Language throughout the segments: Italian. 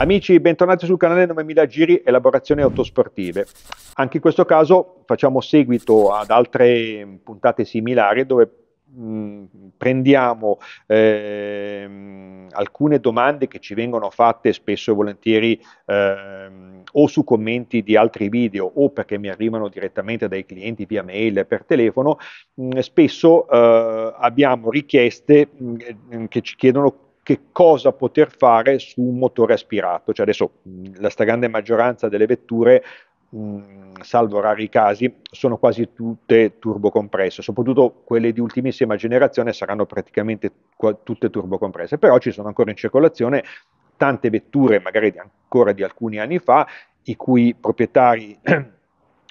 Amici, bentornati sul canale 9000 Giri Elaborazioni Autosportive. Anche in questo caso facciamo seguito ad altre puntate similari dove mh, mm, prendiamo eh, alcune domande che ci vengono fatte spesso e volentieri eh, o su commenti di altri video o perché mi arrivano direttamente dai clienti via mail per telefono, mh, mm, spesso eh, abbiamo richieste mh, mm, che ci chiedono che cosa poter fare su un motore aspirato. Cioè adesso mm, la stragrande maggioranza delle vetture Mh, mm, salvo rari casi, sono quasi tutte turbocompresse, soprattutto quelle di ultimissima generazione saranno praticamente qu- tutte turbocompresse, però ci sono ancora in circolazione tante vetture, magari di ancora di alcuni anni fa, i cui proprietari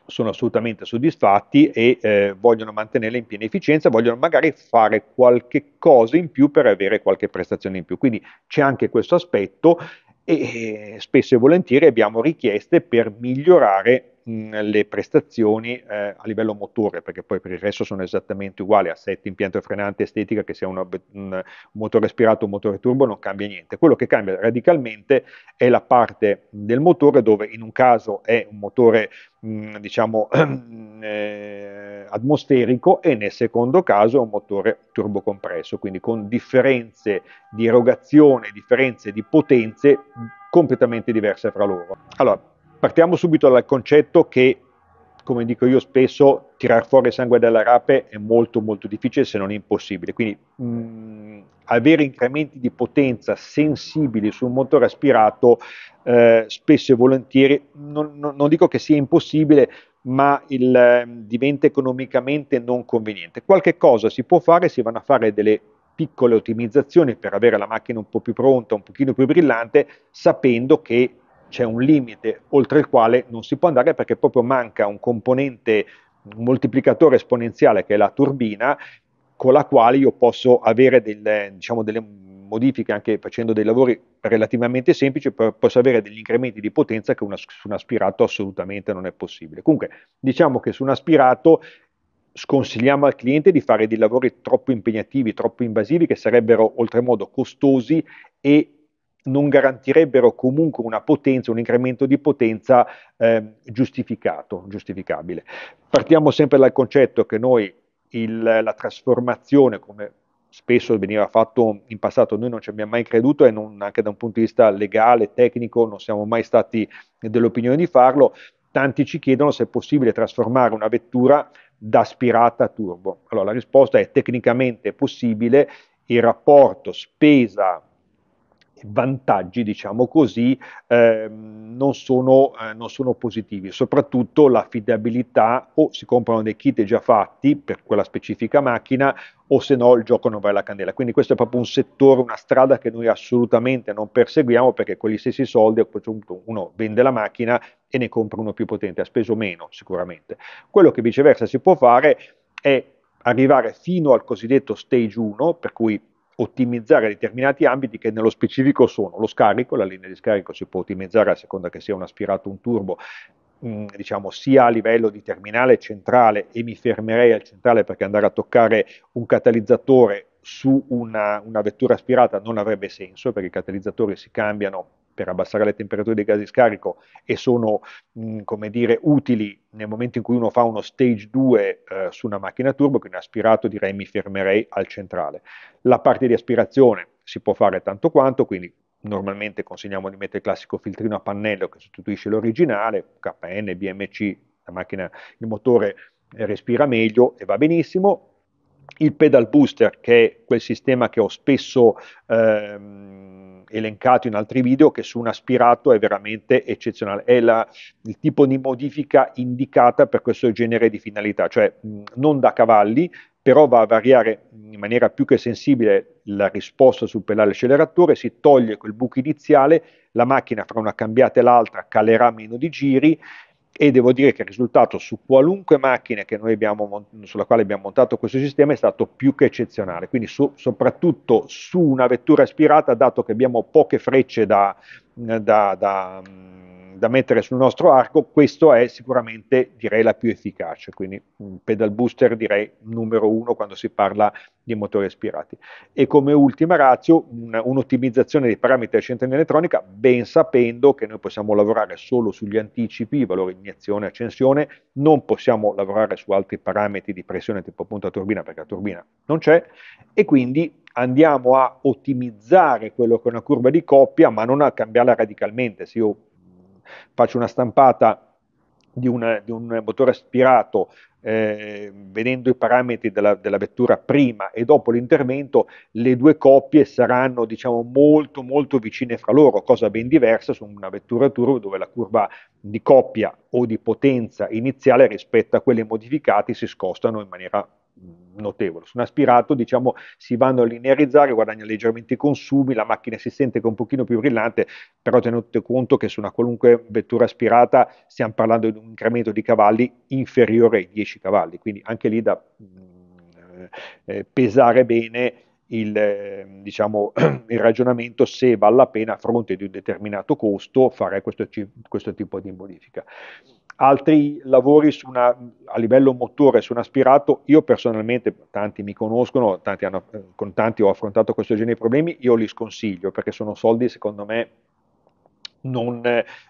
sono assolutamente soddisfatti e eh, vogliono mantenerle in piena efficienza, vogliono magari fare qualche cosa in più per avere qualche prestazione in più. Quindi c'è anche questo aspetto e eh, spesso e volentieri abbiamo richieste per migliorare le prestazioni eh, a livello motore, perché poi per il resto sono esattamente uguali, assetti, impianto frenante, estetica, che sia una, un motore aspirato o un motore turbo, non cambia niente. Quello che cambia radicalmente è la parte del motore dove in un caso è un motore diciamo eh, atmosferico e nel secondo caso è un motore turbocompresso, quindi con differenze di erogazione, differenze di potenze completamente diverse fra loro. Allora, Partiamo subito dal concetto che, come dico io spesso, tirar fuori sangue dalla rape è molto molto difficile se non impossibile. Quindi mh, mm, avere incrementi di potenza sensibili su un motore aspirato eh, spesso e volentieri, non, non, non dico che sia impossibile, ma il, eh, diventa economicamente non conveniente. Qualche cosa si può fare, si vanno a fare delle piccole ottimizzazioni per avere la macchina un po' più pronta, un pochino più brillante, sapendo che c'è un limite oltre il quale non si può andare perché proprio manca un componente un moltiplicatore esponenziale che è la turbina con la quale io posso avere delle, diciamo, delle modifiche anche facendo dei lavori relativamente semplici, posso avere degli incrementi di potenza che una, su un aspirato assolutamente non è possibile. Comunque diciamo che su un aspirato sconsigliamo al cliente di fare dei lavori troppo impegnativi, troppo invasivi, che sarebbero oltremodo costosi e non garantirebbero comunque una potenza, un incremento di potenza eh, giustificato, giustificabile. Partiamo sempre dal concetto che noi il, la trasformazione, come spesso veniva fatto in passato, noi non ci abbiamo mai creduto e non, anche da un punto di vista legale, tecnico, non siamo mai stati dell'opinione di farlo. Tanti ci chiedono se è possibile trasformare una vettura da aspirata a turbo. Allora la risposta è tecnicamente possibile, il rapporto spesa vantaggi, diciamo così, eh, non, sono, eh, non, sono, positivi, soprattutto l'affidabilità o si comprano dei kit già fatti per quella specifica macchina o se no il gioco non va alla candela. Quindi questo è proprio un settore, una strada che noi assolutamente non perseguiamo perché con gli stessi soldi a quel punto uno vende la macchina e ne compra uno più potente, ha speso meno sicuramente. Quello che viceversa si può fare è arrivare fino al cosiddetto stage 1, per cui ottimizzare determinati ambiti che nello specifico sono lo scarico, la linea di scarico si può ottimizzare a seconda che sia un aspirato o un turbo, mm, diciamo sia a livello di terminale centrale e mi fermerei al centrale perché andare a toccare un catalizzatore su una, una vettura aspirata non avrebbe senso perché i catalizzatori si cambiano per abbassare le temperature dei gas di scarico e sono mh, come dire, utili nel momento in cui uno fa uno stage 2 eh, su una macchina turbo, quindi aspirato direi mi fermerei al centrale. La parte di aspirazione si può fare tanto quanto, quindi normalmente consigliamo di mettere il classico filtrino a pannello che sostituisce l'originale, KN, BMC, la macchina, il motore respira meglio e va benissimo, il pedal booster, che è quel sistema che ho spesso ehm, elencato in altri video, che su un aspirato è veramente eccezionale, è la, il tipo di modifica indicata per questo genere di finalità, cioè mh, non da cavalli, però va a variare in maniera più che sensibile la risposta sul pedale acceleratore, si toglie quel buco iniziale, la macchina fra una cambiata e l'altra calerà meno di giri e devo dire che il risultato su qualunque macchina abbiamo, sulla quale abbiamo montato questo sistema è stato più che eccezionale, quindi su, soprattutto su una vettura aspirata, dato che abbiamo poche frecce da, da, da da mettere sul nostro arco, questo è sicuramente direi la più efficace, quindi pedal booster direi numero uno quando si parla di motori aspirati. E come ultima razio una, un'ottimizzazione dei parametri della centralina elettronica, ben sapendo che noi possiamo lavorare solo sugli anticipi, valori iniezione, e accensione, non possiamo lavorare su altri parametri di pressione tipo appunto la turbina perché la turbina non c'è e quindi andiamo a ottimizzare quello che è una curva di coppia ma non a cambiarla radicalmente. Se io faccio una stampata di, una, di un motore aspirato eh, vedendo i parametri della, della, vettura prima e dopo l'intervento, le due coppie saranno diciamo molto molto vicine fra loro, cosa ben diversa su una vettura turbo dove la curva di coppia o di potenza iniziale rispetto a quelle modificate si scostano in maniera notevole. Su un aspirato diciamo, si vanno a linearizzare, guadagna leggermente i consumi, la macchina si sente che è un pochino più brillante, però tenete conto che su una qualunque vettura aspirata stiamo parlando di un incremento di cavalli inferiore ai 10 cavalli, quindi anche lì da eh, eh pesare bene il, eh, diciamo, il, ragionamento se vale la pena a fronte di un determinato costo fare questo, questo tipo di modifica altri lavori una, a livello motore su un aspirato, io personalmente, tanti mi conoscono, tanti hanno, eh, con tanti ho affrontato questo genere di problemi, io li sconsiglio perché sono soldi secondo me non,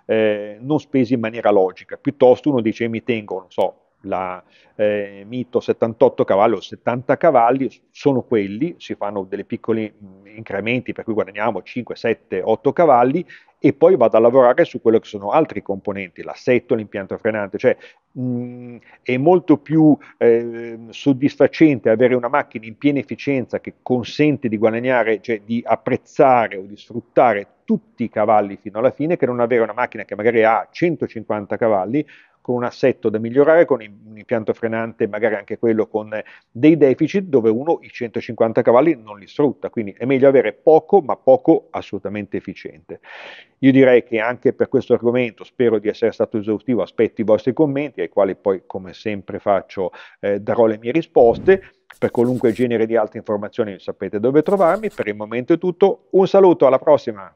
eh, non spesi in maniera logica, piuttosto uno dice mi tengo, non so, la eh, Mito 78 cavalli o 70 cavalli sono quelli, si fanno delle piccoli mm, incrementi per cui guadagniamo 5, 7, 8 cavalli e poi vado a lavorare su quello che sono altri componenti, l'assetto, l'impianto frenante, cioè mh, mm, è molto più eh, soddisfacente avere una macchina in piena efficienza che consente di guadagnare, cioè di apprezzare o di sfruttare tutti i cavalli fino alla fine che non avere una macchina che magari ha 150 cavalli con un assetto da migliorare, con un impianto frenante, magari anche quello con dei deficit dove uno i 150 cavalli non li sfrutta, quindi è meglio avere poco ma poco assolutamente efficiente. Io direi che anche per questo argomento spero di essere stato esaustivo, aspetto i vostri commenti ai quali poi come sempre faccio eh, darò le mie risposte. Per qualunque genere di altre informazioni sapete dove trovarmi, per il momento è tutto, un saluto, alla prossima!